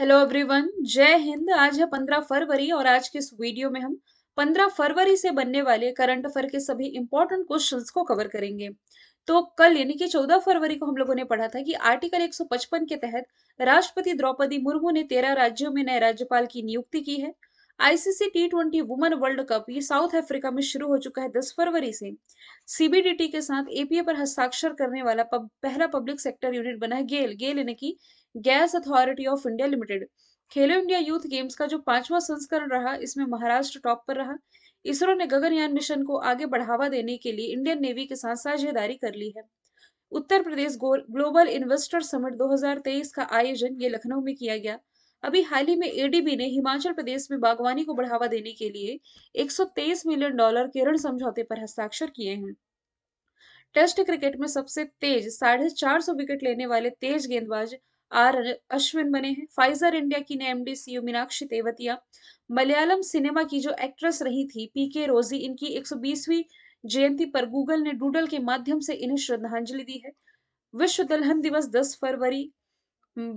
hello everyone जय हिंद आज है पंद्रह फरवरी और आज के इस वीडियो में हम पंद्रह फरवरी से बनने वाले करंट अफेयर के सभी इंपॉर्टेंट क्वेश्चंस को कवर करेंगे तो कल यानी कि 14 फरवरी को हम लोगों ने पढ़ा था कि आर्टिकल 155 के तहत राष्ट्रपति द्रौपदी मुर्मू ने तेरह राज्यों में नए राज्यपाल की नियुक्ति की है ICC T twenty women world cup ये साउथ अफ्रीका में शुरू हो चुका है 10 फरवरी से सीबीडीटी के साथ एपीए पर हस्ताक्षर करने वाला पब, पहला पब्लिक सेक्टर यूनिट बना है गेल गेल यानी कि gas authority of India limited Khelo India youth games का जो पांचवा संस्करण रहा इसमें महाराष्ट्र टॉप पर रहा इसरो ने गगनयान मिशन को आगे बढ़ावा देने के लिए इंडियन नेवी के साथ साझेदारी कर ली है Uttar Pradesh global investor summit 2023 का आयोजन ये लखनऊ में किया गया अभी हाल ही में एडीबी ने हिमाचल प्रदेश में बागवानी को बढ़ावा देने के लिए 123 मिलियन डॉलर के ऋण समझौते पर हस्ताक्षर किए हैं टेस्ट क्रिकेट में सबसे तेज साढ़े चार सौ विकेट लेने वाले तेज गेंदबाज आर अश्विन बने हैं फाइजर इंडिया की MD CU Meenakshi Tewatia Malayalam cinema की जो एक्ट्रेस रही थी पीके रोजी इनकी 120वीं जयंती पर गूगल ने डूडल के माध्यम से इन्हें श्रद्धांजलि दी है विश्व दलहन दिवस 10 फरवरी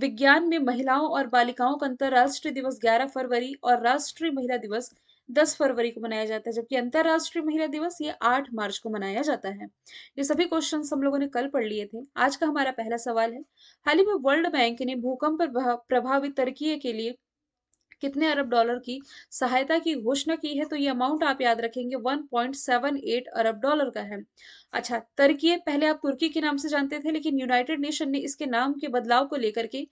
विज्ञान में महिलाओं और बालिकाओं का अंतर्राष्ट्रीय दिवस 11 फरवरी और राष्ट्रीय महिला दिवस दस फरवरी को मनाया जाता है जबकि अंतर्राष्ट्रीय महिला दिवस ये आठ मार्च को मनाया जाता है ये सभी क्वेश्चन हम लोगों ने कल पढ़ लिए थे आज का हमारा पहला सवाल है हाल ही में वर्ल्ड बैंक ने भूकंप प्रभावित तरकीय के लिए कितने अरब डॉलर की सहायता की घोषणा की है तो ये अमाउंट आप याद रखेंगे 1.78 अरब डॉलर का है अच्छा तरकीय पहले आप तुर्की के नाम से जानते थे लेकिन यूनाइटेड नेशन ने इसके नाम के बदलाव को लेकर के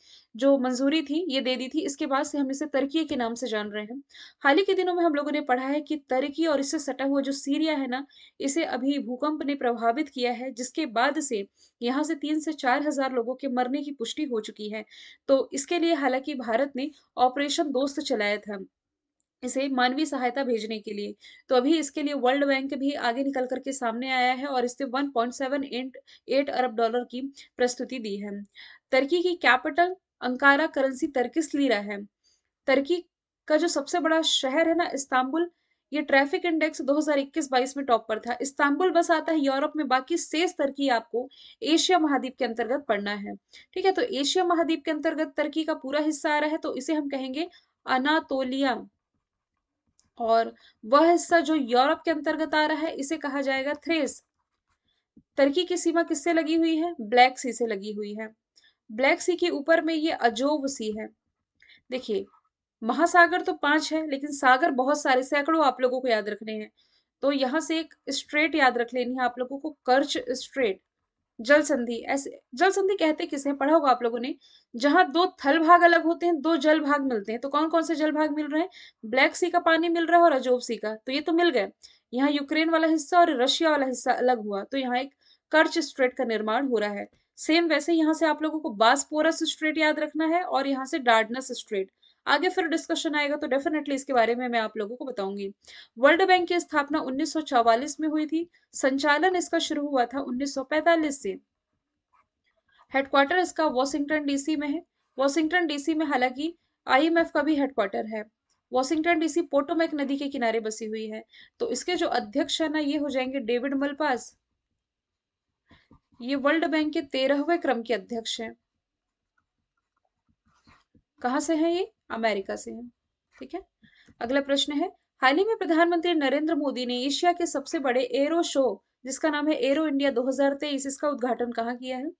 जो मंजूरी थी ये दे दी थी इसके बाद से हम इसे तरकीय के नाम से जान रहे हैं हाल ही के दिनों में हम लोगों ने पढ़ा है कि तरकी और इससे सटा हुआ जो सीरिया है ना इसे अभी भूकंप ने प्रभावित किया है जिसके बाद से यहाँ से तीन से चार हजार लोगों के मरने की पुष्टि हो चुकी है तो इसके लिए हालांकि भारत ने ऑपरेशन दोस्त दोस्त चलाया था इसे मानवीय सहायता भेजने के लिए तो अभी इसके लिए वर्ल्ड बैंक भी आगे निकल करके सामने आया है और इसने 1.78 अरब डॉलर की प्रस्तुति दी है टर्की की capital Ankara currency Turkish lira है टर्की का जो सबसे बड़ा शहर है ना इस्तांबुल ये ट्रैफिक इंडेक्स 2021-22 में टॉप पर था इस्तांबुल बस आता है यूरोप में बाकी शेष टर्की आपको एशिया महाद्वीप के अंतर्गत पढ़ना है ठीक है तो एशिया महाद्वीप के अंतर्गत टर्की का पूरा हिस्सा आ रहा है तो इसे हम कहेंगे अनातोलिया और वह हिस्सा जो यूरोप के अंतर्गत आ रहा है इसे कहा जाएगा थ्रेस टर्की की सीमा किससे लगी हुई है ब्लैक सी से लगी हुई है ब्लैक सी के ऊपर में ये अजोव सी है देखिए महासागर तो पांच है लेकिन सागर बहुत सारे सैकड़ों आप लोगों को याद रखने हैं तो यहां से एक स्ट्रेट याद रख लेनी है आप लोगों को कर्च स्ट्रेट जल संधि ऐसे जल संधि कहते किसे पढ़ा होगा आप लोगों ने जहां दो थल भाग अलग होते हैं दो जल भाग मिलते हैं तो कौन कौन से जल भाग मिल रहे हैं ब्लैक सी का पानी मिल रहा है और अजोब सी का तो ये तो मिल गए यहाँ यूक्रेन वाला हिस्सा और रशिया वाला हिस्सा अलग हुआ तो यहाँ एक कर्च स्ट्रेट का निर्माण हो रहा है सेम वैसे यहाँ से आप लोगों को बासपोरस स्ट्रेट याद रखना है और यहाँ से डार्डनस स्ट्रेट आगे फिर डिस्कशन आएगा तो डेफिनेटली इसके बारे में मैं आप लोगों को बताऊंगी वर्ल्ड बैंक की स्थापना 1944 में हुई थी संचालन इसका शुरू हुआ था 1945 से हेडक्वार्टर इसका वॉशिंगटन डीसी में है वॉशिंगटन डीसी में हालांकि आईएमएफ का भी हेडक्वार्टर है वॉशिंगटन डीसी पोटोमैक नदी के किनारे बसी हुई है तो इसके जो अध्यक्ष है ना ये हो जाएंगे डेविड मलपास ये वर्ल्ड बैंक के तेरहवें क्रम के अध्यक्ष हैं कहा से हैं ये अमेरिका से है ठीक है अगला प्रश्न है हाल ही में प्रधानमंत्री नरेंद्र मोदी ने एशिया के सबसे बड़े एरो शो जिसका नाम है एरो इंडिया 2023 इसका उद्घाटन कहाँ किया है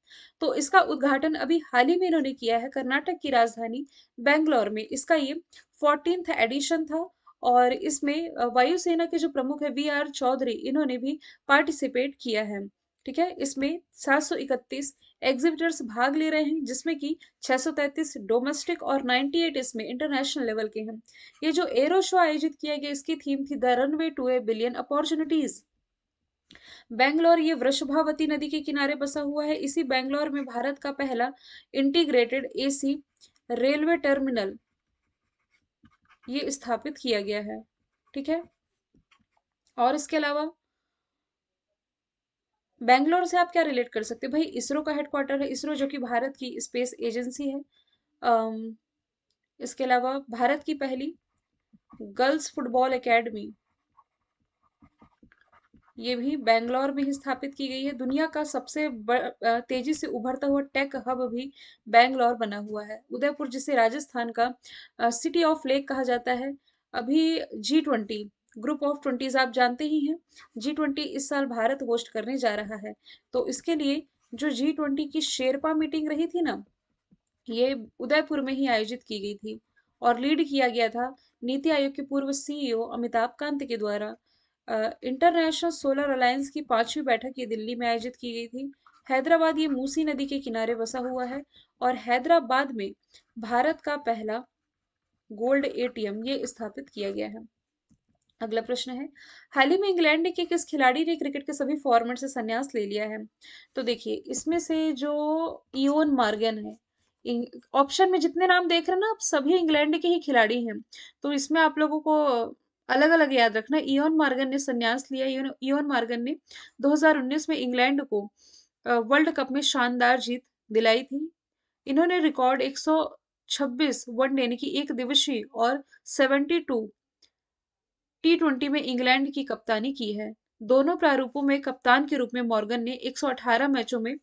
तो इसका उद्घाटन अभी हाल ही में इन्होंने किया है कर्नाटक की राजधानी बेंगलोर में इसका ये फोर्टीन एडिशन था और इसमें वायुसेना के जो प्रमुख है वी आर चौधरी इन्होंने भी पार्टिसिपेट किया है ठीक है इसमें 731 एग्जिबिटर्स भाग ले रहे हैं जिसमें कि 633 डोमेस्टिक और 98 इसमें इंटरनेशनल लेवल के हैं ये जो एरो शो आयोजित किया गया इसकी थीम थी the runway to a billion opportunities Bangalore ये वृषभावती नदी के किनारे बसा हुआ है इसी बेंगलोर में भारत का पहला इंटीग्रेटेड ए रेलवे टर्मिनल ये स्थापित किया गया है ठीक है और इसके अलावा बैंगलोर से आप क्या रिलेट कर सकते भाई इसरो का हेडक्वार्टर है इसरो जो कि भारत की स्पेस एजेंसी है इसके अलावा भारत की पहली गर्ल्स फुटबॉल एकेडमी ये भी बैंगलोर में ही स्थापित की गई है दुनिया का सबसे तेजी से उभरता हुआ टेक हब भी बैंगलोर बना हुआ है उदयपुर जिसे राजस्थान का सिटी ऑफ लेक कहा जाता है अभी G twenty group of twenties आप जानते ही हैं जी ट्वेंटी इस साल भारत होस्ट करने जा रहा है तो इसके लिए जो जी ट्वेंटी की शेरपा मीटिंग रही थी ना ये उदयपुर में ही आयोजित की गई थी और लीड किया गया था नीति आयोग के पूर्व सीईओ e अमिताभ कांत के द्वारा इंटरनेशनल सोलर अलायंस की पांचवी बैठक ये दिल्ली में आयोजित की गई थी हैदराबाद ये मूसी नदी के किनारे बसा हुआ है और हैदराबाद में भारत का पहला गोल्ड एटीएम ये स्थापित किया गया है अगला प्रश्न है हाल ही में इंग्लैंड के किस खिलाड़ी ने क्रिकेट के सभी फॉर्मेट से संन्यास ले लिया है तो देखिए इसमें से जो इन मार्गन है ऑप्शन में जितने नाम देख रहे हैं ना आप सभी इंग्लैंड के ही खिलाड़ी हैं तो इसमें आप लोगों को अलग अलग याद रखना इन मार्गन ने संन्यास लिया इन मार्गन ने 2019 में इंग्लैंड को वर्ल्ड कप में शानदार जीत दिलाई थी इन्होंने रिकॉर्ड 126 वनडे यानी कि एक दिवसीय और 72 टी में इंग्लैंड की कप्तानी की है दोनों प्रारूपों में कप्तान के रूप में मॉर्गन ने 118 मैचों में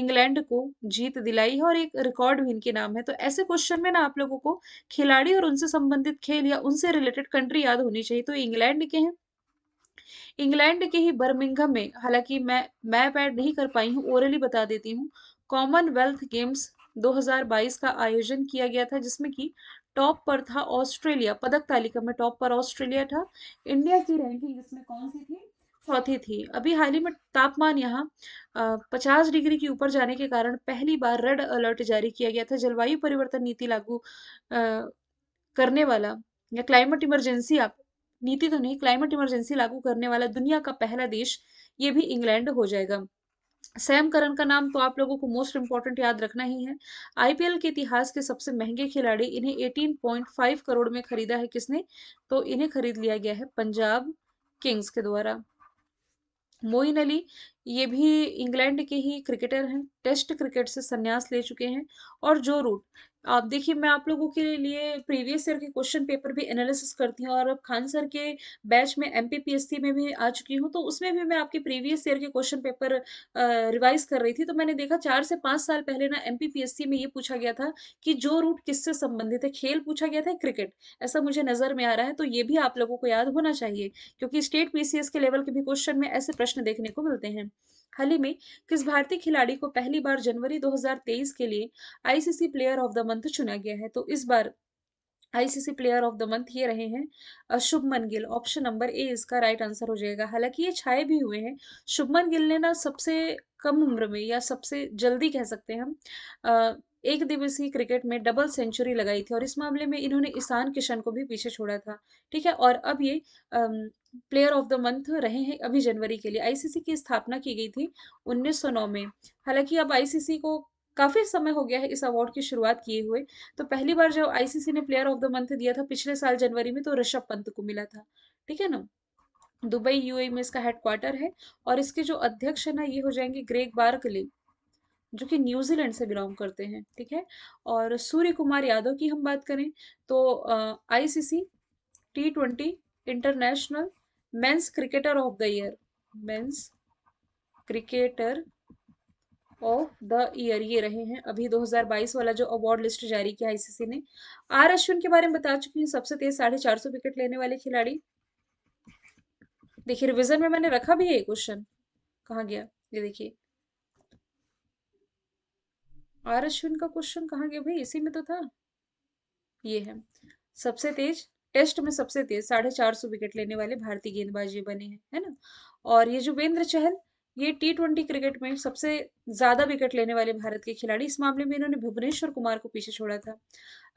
इंग्लैंड को जीत दिलाई है और एक रिकॉर्ड भी इनके नाम है तो ऐसे क्वेश्चन में ना आप लोगों को खिलाड़ी और उनसे संबंधित खेल या उनसे रिलेटेड कंट्री याद होनी चाहिए तो इंग्लैंड के हैं इंग्लैंड के ही बर्मिंगम में हालांकि मैं मैप एड नहीं कर पाई हूँ ओरली बता देती हूँ कॉमनवेल्थ गेम्स 2022 का आयोजन किया गया था जिसमें कि टॉप पर था ऑस्ट्रेलिया पदक तालिका में टॉप पर ऑस्ट्रेलिया था इंडिया की रैंकिंग इसमें कौन सी थी चौथी थी अभी हाल ही में तापमान यहाँ पचास डिग्री के ऊपर जाने के कारण पहली बार रेड अलर्ट जारी किया गया था जलवायु परिवर्तन नीति लागू करने वाला या क्लाइमेट इमरजेंसी आप नीति तो नहीं क्लाइमेट इमरजेंसी लागू करने वाला दुनिया का पहला देश ये भी इंग्लैंड हो जाएगा सैम करन का नाम तो आप लोगों को मोस्ट इंपॉर्टेंट याद रखना ही है आईपीएल के इतिहास के सबसे महंगे खिलाड़ी इन्हें 18.5 करोड़ में खरीदा है किसने तो इन्हें खरीद लिया गया है पंजाब किंग्स के द्वारा मोइन अली ये भी इंग्लैंड के ही क्रिकेटर हैं टेस्ट क्रिकेट से संन्यास ले चुके हैं और जो रूट आप देखिए मैं आप लोगों के लिए प्रीवियस ईयर के क्वेश्चन पेपर भी एनालिसिस करती हूँ और अब खान सर के बैच में एमपीपीएससी में भी आ चुकी हूँ तो उसमें भी मैं आपके प्रीवियस ईयर के क्वेश्चन पेपर रिवाइज कर रही थी तो मैंने देखा चार से पाँच साल पहले ना एमपीपीएससी में ये पूछा गया था कि जो रूट किससे संबंधित है खेल पूछा गया था क्रिकेट ऐसा मुझे नज़र में आ रहा है तो ये भी आप लोगों को याद होना चाहिए क्योंकि स्टेट पीसीएस के लेवल के भी क्वेश्चन में ऐसे प्रश्न देखने को मिलते हैं हाल ही में किस भारतीय खिलाड़ी को पहली बार जनवरी 2023 के लिए ICC player of the month चुना गया है तो इस बार ICC player of the month ये रहे हैं Shubman Gill option number A इसका राइट आंसर हो जाएगा हालांकि ये छाए भी हुए हैं शुभमन गिल ने ना सबसे कम उम्र में या सबसे जल्दी कह सकते हैं हम एक दिवसीय क्रिकेट में डबल सेंचुरी लगाई थी और इस मामले में इन्होंने ईशान किशन को भी पीछे छोड़ा था ठीक है और अब ये प्लेयर ऑफ द मंथ रहे हैं अभी जनवरी के लिए आईसीसी की स्थापना की गई थी 1909 में हालांकि अब आईसीसी को काफ़ी समय हो गया है इस अवार्ड की शुरुआत किए हुए तो पहली बार जब आईसीसी ने प्लेयर ऑफ द मंथ दिया था पिछले साल जनवरी में तो ऋषभ पंत को मिला था ठीक है ना दुबई यूए e में इसका हेडक्वार्टर है और इसके जो अध्यक्ष है ना ये हो जाएंगे ग्रेग बार्कले जो कि न्यूजीलैंड से बिलोंग करते हैं ठीक है और सूर्य कुमार यादव की हम बात करें तो ICC T twenty international men's cricketer of the year men's cricketer of the year ये रहे हैं अभी 2022 वाला जो अवार्ड लिस्ट जारी किया आईसीसी ने आर अश्विन के बारे में बता चुकी हूँ सबसे तेज साढ़े चार सौ विकेट लेने वाले खिलाड़ी देखिए रिवीजन में मैंने रखा भी है क्वेश्चन कहा गया ये देखिए आर अश्विन का क्वेश्चन कहा गया भाई इसी में तो था ये है सबसे तेज टेस्ट में सबसे तेज साढ़े चार सौ विकेट लेने वाले भारतीय गेंदबाज ये बने हैं है ना और ये जो वेंद्र चहल ये टी ट्वेंटी क्रिकेट में सबसे ज्यादा विकेट लेने वाले भारत के खिलाड़ी इस मामले में इन्होंने भुवनेश्वर कुमार को पीछे छोड़ा था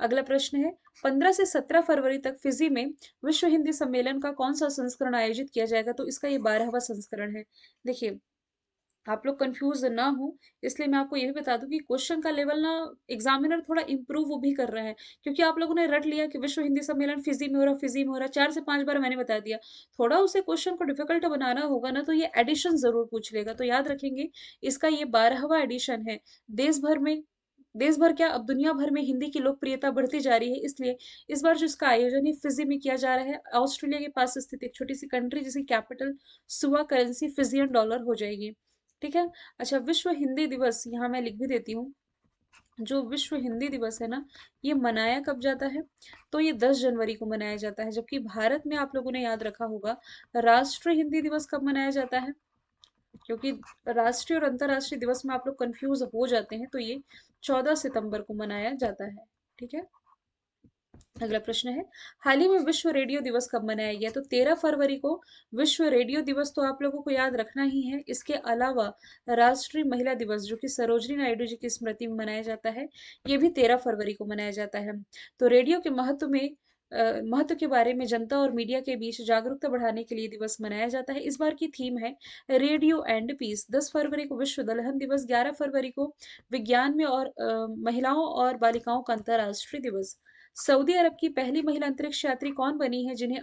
अगला प्रश्न है पंद्रह से सत्रह फरवरी तक फिजी में विश्व हिंदी सम्मेलन का कौन सा संस्करण आयोजित किया जाएगा तो इसका ये बारहवा संस्करण है देखिए आप लोग कंफ्यूज ना हो इसलिए मैं आपको ये भी बता दूं कि क्वेश्चन का लेवल ना एग्जामिनर थोड़ा इम्प्रूव भी कर रहा है क्योंकि आप लोगों ने रट लिया कि विश्व हिंदी सम्मेलन फिजी में हो रहा फिजी में हो रहा चार से पांच बार मैंने बता दिया थोड़ा उसे क्वेश्चन को डिफिकल्ट बनाना होगा ना तो ये एडिशन जरूर पूछ लेगा तो याद रखेंगे इसका ये बारहवा एडिशन है देश भर में देश भर क्या अब दुनिया भर में हिंदी की लोकप्रियता बढ़ती जा रही है इसलिए इस बार जो इसका आयोजन है फिजी में किया जा रहा है ऑस्ट्रेलिया के पास स्थित एक छोटी सी कंट्री जिसकी capital Suva currency Fijian dollar हो जाएगी ठीक है अच्छा विश्व हिंदी दिवस यहाँ मैं लिख भी देती हूँ जो विश्व हिंदी दिवस है ना ये मनाया कब जाता है तो ये 10 जनवरी को मनाया जाता है जबकि भारत में आप लोगों ने याद रखा होगा राष्ट्रीय हिंदी दिवस कब मनाया जाता है क्योंकि राष्ट्रीय और अंतर्राष्ट्रीय दिवस में आप लोग कंफ्यूज हो जाते हैं तो ये 14 सितंबर को मनाया जाता है ठीक है अगला प्रश्न है हाल ही में विश्व रेडियो दिवस कब मनाया गया तो तेरह फरवरी को विश्व रेडियो दिवस तो आप लोगों को याद रखना ही है इसके अलावा राष्ट्रीय महिला दिवस जो कि सरोजनी नायडू जी की स्मृति में मनाया जाता है ये भी तेरह फरवरी को मनाया जाता है तो रेडियो के महत्व में महत्व के बारे में जनता और मीडिया के बीच जागरूकता बढ़ाने के लिए दिवस मनाया जाता है इस बार की थीम है रेडियो एंड पीस 10 फरवरी को विश्व दलहन दिवस 11 फरवरी को विज्ञान में और आ, महिलाओं और बालिकाओं का अंतर्राष्ट्रीय दिवस सऊदी अरब की पहली महिला अंतरिक्ष यात्री कौन बनी है जिन्हें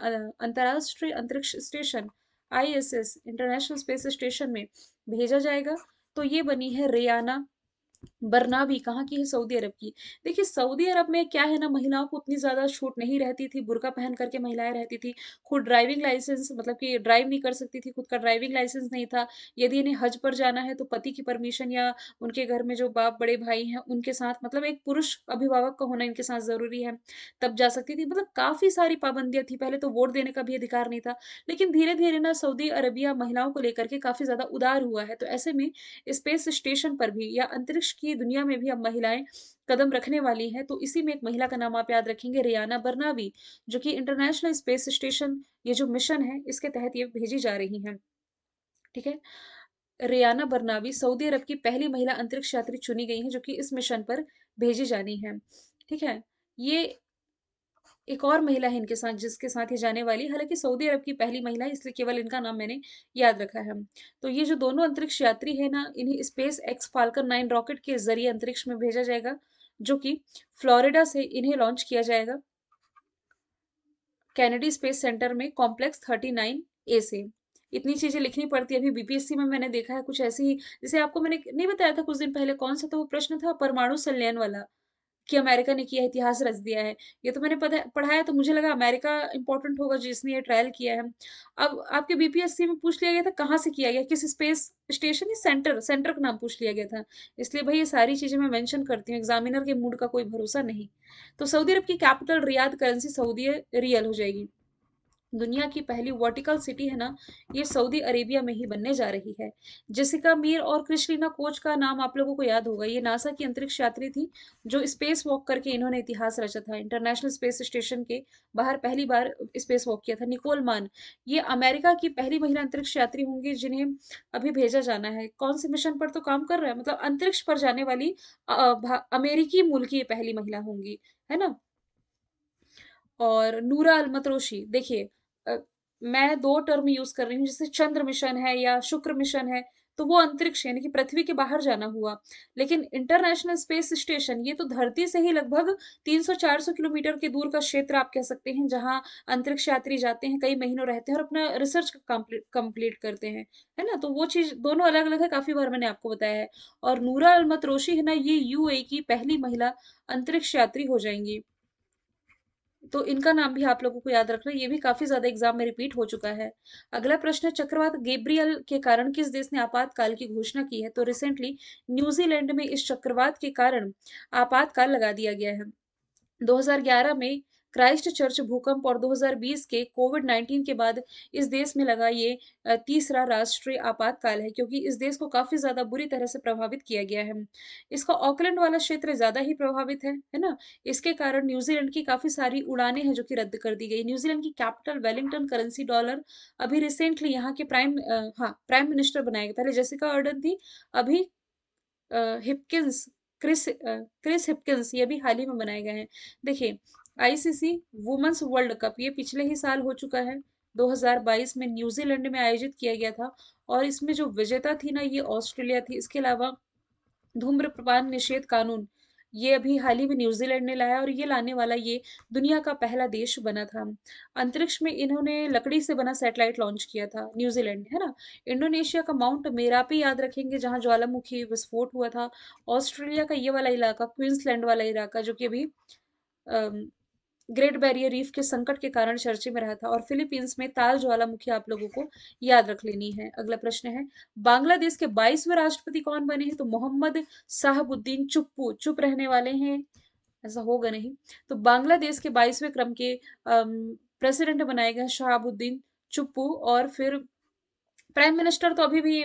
अंतर्राष्ट्रीय अंतरिक्ष station ISS international space station में भेजा जाएगा तो ये बनी है रियाना बरना भी कहाँ की है सऊदी अरब की देखिए सऊदी अरब में क्या है ना महिलाओं को उतनी ज़्यादा छूट नहीं रहती थी बुरका पहन करके महिलाएं रहती थी खुद ड्राइविंग लाइसेंस मतलब कि ड्राइव नहीं कर सकती थी खुद का ड्राइविंग लाइसेंस नहीं था यदि इन्हें हज पर जाना है तो पति की परमिशन या उनके घर में जो बाप बड़े भाई हैं उनके साथ मतलब एक पुरुष अभिभावक का होना इनके साथ ज़रूरी है तब जा सकती थी मतलब काफ़ी सारी पाबंदियाँ थी पहले तो वोट देने का भी अधिकार नहीं था लेकिन धीरे धीरे ना सऊदी अरबिया महिलाओं को लेकर के काफ़ी ज़्यादा उदार हुआ है तो ऐसे में स्पेस स्टेशन पर भी या अंतरिक्ष की की दुनिया में भी अब महिलाएं कदम रखने वाली हैं तो इसी में एक महिला का नाम आप याद रखेंगे रियाना बर्नावी जो कि इंटरनेशनल स्पेस स्टेशन ये जो मिशन है इसके तहत ये भेजी जा रही हैं ठीक है रियाना बर्नावी सऊदी अरब की पहली महिला अंतरिक्ष यात्री चुनी गई है जो कि इस मिशन पर भेजी जानी है ठीक है ये एक और महिला है इनके साथ जिसके साथ ये जाने वाली हालांकि सऊदी अरब की पहली महिला है इसलिए केवल इनका नाम मैंने याद रखा है तो ये जो दोनों अंतरिक्ष यात्री है ना इन्हें SpaceX Falcon nine rocket के जरिए अंतरिक्ष में भेजा जाएगा जो कि फ्लोरिडा से इन्हें लॉन्च किया जाएगा कैनेडी स्पेस सेंटर में कॉम्प्लेक्स थर्टी नाइन ए से इतनी चीज़ें लिखनी पड़ती है अभी बीपीएससी में मैंने देखा है कुछ ऐसी ही जैसे आपको मैंने नहीं बताया था कुछ दिन पहले कौन सा तो वो प्रश्न था परमाणु संलयन वाला कि अमेरिका ने किया इतिहास रच दिया है ये तो मैंने पढ़ाया तो मुझे लगा अमेरिका इंपॉर्टेंट होगा जिसने ये ट्रायल किया है अब आपके बीपीएससी में पूछ लिया गया था कहाँ से किया गया किस स्पेस स्टेशन या सेंटर सेंटर का नाम पूछ लिया गया था इसलिए भाई ये सारी चीज़ें मैं मेंशन करती हूँ एग्जामिनर के मूड का कोई भरोसा नहीं तो सऊदी अरब की capital Riyadh currency Saudi riyal हो जाएगी दुनिया की पहली वर्टिकल सिटी है ना ये सऊदी अरेबिया में ही बनने जा रही है जेसिका मीर और क्रिशलीना कोच का नाम आप लोगों को याद होगा ये नासा की अंतरिक्ष यात्री थी जो स्पेस वॉक करके इन्होंने इतिहास रचा था इंटरनेशनल स्पेस स्टेशन के बाहर पहली बार स्पेस वॉक किया था निकोल मान ये अमेरिका की पहली महिला अंतरिक्ष यात्री होंगी जिन्हें अभी भेजा जाना है कौन से मिशन पर तो काम कर रहा है मतलब अंतरिक्ष पर जाने वाली अमेरिकी मूल की पहली महिला होंगी है ना और नूरा अलमतरोशी देखिए मैं दो टर्म यूज कर रही हूँ जैसे चंद्र मिशन है या शुक्र मिशन है तो वो अंतरिक्ष यानी कि पृथ्वी के बाहर जाना हुआ लेकिन इंटरनेशनल स्पेस स्टेशन ये तो धरती से ही लगभग 300-400 किलोमीटर के दूर का क्षेत्र आप कह सकते हैं जहाँ अंतरिक्ष यात्री जाते हैं कई महीनों रहते हैं और अपना रिसर्च कंप्लीट करते हैं है ना तो वो चीज दोनों अलग अलग है काफी बार मैंने आपको बताया है और नूरा अलमत रोशी है ना ये यू e की पहली महिला अंतरिक्ष यात्री हो जाएंगी तो इनका नाम भी आप लोगों को याद रखना ये भी काफी ज्यादा एग्जाम में रिपीट हो चुका है अगला प्रश्न है चक्रवात गेब्रियल के कारण किस देश ने आपातकाल की घोषणा की है तो रिसेंटली न्यूजीलैंड में इस चक्रवात के कारण आपातकाल लगा दिया गया है 2011 में क्राइस्ट चर्च भूकंप और 2020 के कोविड 19 के बाद इस देश में लगा ये तीसरा राष्ट्रीय आपातकाल है क्योंकि इस देश को काफ़ी ज़्यादा बुरी तरह से प्रभावित किया गया है इसका ऑकलैंड वाला क्षेत्र ज़्यादा ही प्रभावित है है ना इसके कारण न्यूजीलैंड की काफ़ी सारी उड़ानें हैं जो कि रद्द कर दी गई न्यूजीलैंड की कैपिटल वेलिंगटन करेंसी डॉलर अभी रिसेंटली यहाँ के प्राइम हाँ प्राइम मिनिस्टर बनाए गए पहले जैसे अर्डन थी अभी हिपकिंस क्रिस क्रिस हिपकिंस ये भी हाल ही में बनाए गए हैं देखिए आईसीसी वुमेन्स वर्ल्ड कप ये पिछले ही साल हो चुका है 2022 में न्यूजीलैंड में आयोजित किया गया था और इसमें जो विजेता थी ना ये ऑस्ट्रेलिया थी इसके अलावा धूम्रपान निषेध कानून ये अभी हाल ही में न्यूजीलैंड ने लाया और ये लाने वाला ये दुनिया का पहला देश बना था अंतरिक्ष में इन्होंने लकड़ी से बना सैटेलाइट लॉन्च किया था न्यूजीलैंड है ना इंडोनेशिया का माउंट पे याद रखेंगे जहाँ ज्वालामुखी विस्फोट हुआ था ऑस्ट्रेलिया का ये वाला इलाका क्वींसलैंड वाला इलाका जो कि अभी ग्रेट बैरियर रीफ के संकट के कारण चर्चे में रहा था और फिलीपींस में ताल ज्वालामुखी आप लोगों को याद रख लेनी है अगला प्रश्न है बांग्लादेश के बाईसवें राष्ट्रपति कौन बने हैं तो मोहम्मद साहबुद्दीन चुप्पू चुप रहने वाले हैं ऐसा होगा नहीं तो बांग्लादेश के बाईसवें क्रम के प्रेसिडेंट बनाए गए शहाबुद्दीन चुप्पू और फिर प्राइम मिनिस्टर तो अभी भी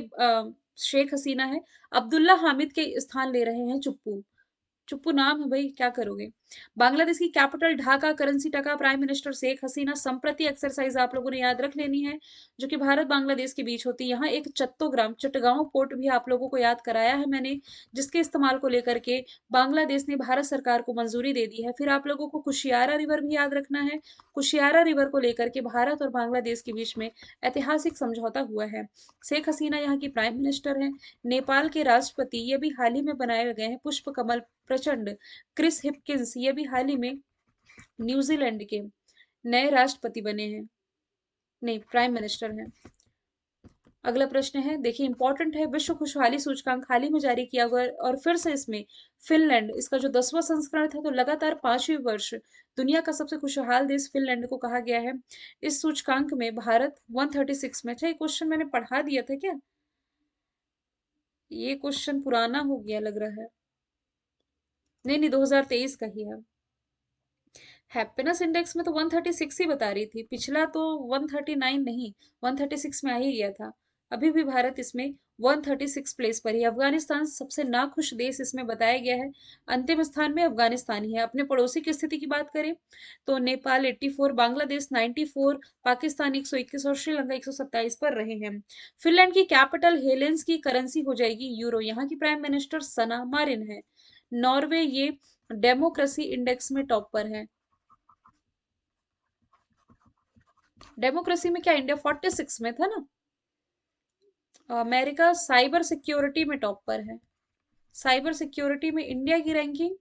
शेख हसीना है अब्दुल्ला हामिद के स्थान ले रहे हैं चुप्पू चुप्पू नाम है भाई क्या करोगे बांग्लादेश की capital Dhaka currency taka prime minister Sheikh Hasina संप्रति एक्सरसाइज आप लोगों ने याद रख लेनी है जो कि भारत बांग्लादेश के बीच होती है यहाँ एक चट्टोग्राम चटगांव पोर्ट भी आप लोगों को याद कराया है मैंने जिसके इस्तेमाल को लेकर के बांग्लादेश ने भारत सरकार को मंजूरी दे दी है फिर आप लोगों को कुशियारा रिवर भी याद रखना है कुशियारा रिवर को लेकर के भारत और बांग्लादेश के बीच में ऐतिहासिक समझौता हुआ है शेख हसीना यहाँ की प्राइम मिनिस्टर है नेपाल के राष्ट्रपति ये भी हाल ही में बनाए गए हैं पुष्प कमल प्रचंड क्रिस हिपकिंस ये भी हाल ही में न्यूजीलैंड के नए राष्ट्रपति बने हैं नहीं प्राइम मिनिस्टर हैं अगला प्रश्न है देखिए इंपॉर्टेंट है विश्व खुशहाली सूचकांक हाल ही में जारी किया हुआ और फिर से इसमें फिनलैंड इसका जो दसवां संस्करण था तो लगातार पांचवें वर्ष दुनिया का सबसे खुशहाल देश फिनलैंड को कहा गया है इस सूचकांक में भारत 136 में अच्छा ये क्वेश्चन मैंने पढ़ा दिया था क्या ये क्वेश्चन पुराना हो गया लग रहा है नहीं नहीं 2023 का ही है हैप्पीनेस इंडेक्स में तो 136 ही बता रही थी पिछला तो 139 नहीं 136 में आ ही गया था अभी भी भारत इसमें 136 प्लेस पर ही अफगानिस्तान सबसे नाखुश देश इसमें बताया गया है अंतिम स्थान में अफगानिस्तान ही है अपने पड़ोसी की स्थिति की बात करें तो नेपाल 84 बांग्लादेश 94 पाकिस्तान 121 और श्रीलंका 127 पर रहे हैं फिनलैंड की कैपिटल हेलेंस की करेंसी हो जाएगी यूरो यहाँ की प्राइम मिनिस्टर सना मारिन है नॉर्वे ये डेमोक्रेसी इंडेक्स में टॉप पर है डेमोक्रेसी में क्या इंडिया फोर्टी सिक्स में था ना अमेरिका साइबर सिक्योरिटी में टॉप पर है साइबर सिक्योरिटी में इंडिया की रैंकिंग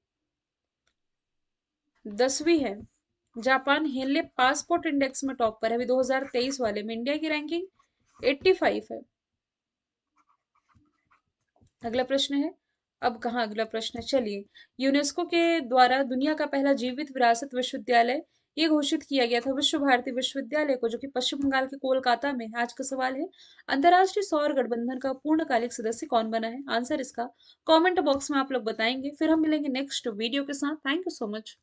दसवीं है जापान हेले पासपोर्ट इंडेक्स में टॉप पर है अभी 2023 वाले में इंडिया की रैंकिंग 85 है अगला प्रश्न है अब कहा अगला प्रश्न चलिए यूनेस्को के द्वारा दुनिया का पहला जीवित विरासत विश्वविद्यालय ये घोषित किया गया था विश्व भारती विश्वविद्यालय को जो कि पश्चिम बंगाल के कोलकाता में आज का सवाल है अंतर्राष्ट्रीय सौर गठबंधन का पूर्णकालिक सदस्य कौन बना है आंसर इसका कमेंट बॉक्स में आप लोग बताएंगे फिर हम मिलेंगे नेक्स्ट वीडियो के साथ थैंक यू सो मच